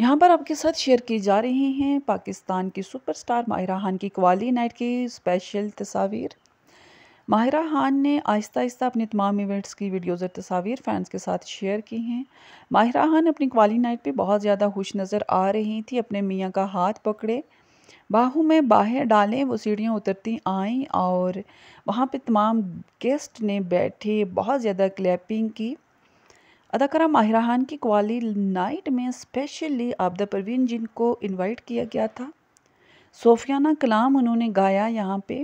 यहाँ पर आपके साथ शेयर की जा रही हैं पाकिस्तान की सुपरस्टार माहिरा खान की क्वाली नाइट की स्पेशल तस्वीर माहिरा खान ने आहिस्ता आहिस्ता अपने तमाम इवेंट्स की वीडियोज़ और तस्वीर फैंस के साथ शेयर की हैं माहिरा खान अपनी क्वाली नाइट पे बहुत ज़्यादा खुश नज़र आ रही थी अपने मियाँ का हाथ पकड़े बाहू में बाहर डालें वो सीढ़ियाँ उतरती आईं और वहाँ पे तमाम गेस्ट ने बैठे बहुत ज़्यादा क्लैपिंग की अदाकारा माहिरा खान की कवाली नाइट में स्पेशली आबदा परवीन जिनको इनवाइट किया गया था सोफियाना कलाम उन्होंने गाया यहाँ पे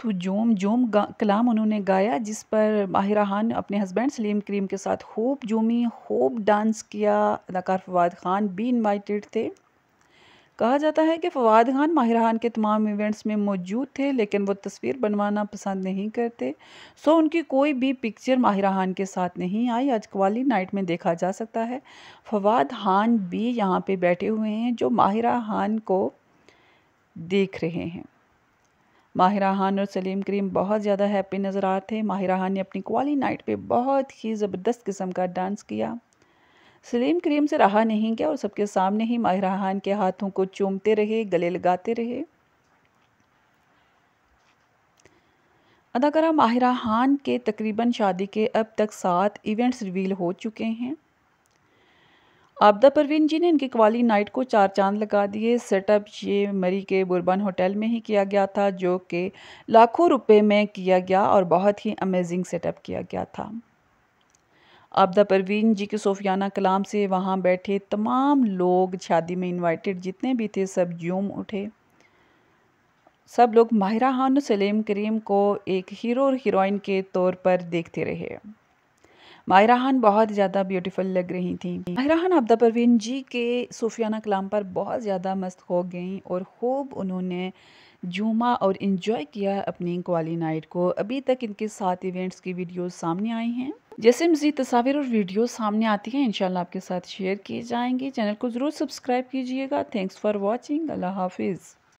तो जोम जोम कलाम उन्होंने गाया जिस पर माहिरा खान अपने हस्बैंड सलीम करीम के साथ होप जोमी होप डांस किया अदाकार फवाद खान भी इनवाइटेड थे कहा जाता है कि फवाद खान खान के तमाम इवेंट्स में मौजूद थे लेकिन वो तस्वीर बनवाना पसंद नहीं करते सो उनकी कोई भी पिक्चर माहिर खान के साथ नहीं आई आज कवाली नाइट में देखा जा सकता है फवाद खान भी यहाँ पे बैठे हुए हैं जो माहिर खान को देख रहे हैं माहिर खान और सलीम करीम बहुत ज़्यादा हैप्पी नज़र आ थे माहिरा खान ने अपनी कवाली नाइट पर बहुत ही ज़बरदस्त किस्म का डांस किया सलीम करीम से रहा नहीं गया और सबके सामने ही खान के हाथों को चूमते रहे गले लगाते रहे अदाकारा माहिरा खान के तकरीबन शादी के अब तक सात इवेंट्स रिवील हो चुके हैं आपदा परवीन जी ने इनकी कवाली नाइट को चार चांद लगा दिए सेटअप ये मरी के बुरबन होटल में ही किया गया था जो कि लाखों रुपए में किया गया और बहुत ही अमेजिंग सेटअप किया गया था आबदा परवीन जी के सोफियाना कलाम से वहाँ बैठे तमाम लोग शादी में इनवाइटेड जितने भी थे सब जूम उठे सब लोग माहिरा खान सलीम करीम को एक हीरो और हीरोइन के तौर पर देखते रहे माहिरा खान बहुत ज़्यादा ब्यूटीफुल लग रही थी माहिरा खान आबदा परवीन जी के सूफियाना कलाम पर बहुत ज़्यादा मस्त हो गई और खूब उन्होंने जूमा और इन्जॉय किया अपनी क्वाली नाइट को अभी तक इनके सात इवेंट्स की वीडियोस सामने आई हैं जैसे मज़ीद तस्वीर और वीडियो सामने आती हैं इंशाल्लाह आपके साथ शेयर किए जाएंगे चैनल को ज़रूर सब्सक्राइब कीजिएगा थैंक्स फॉर वॉचिंग अल्लाह हाफिज़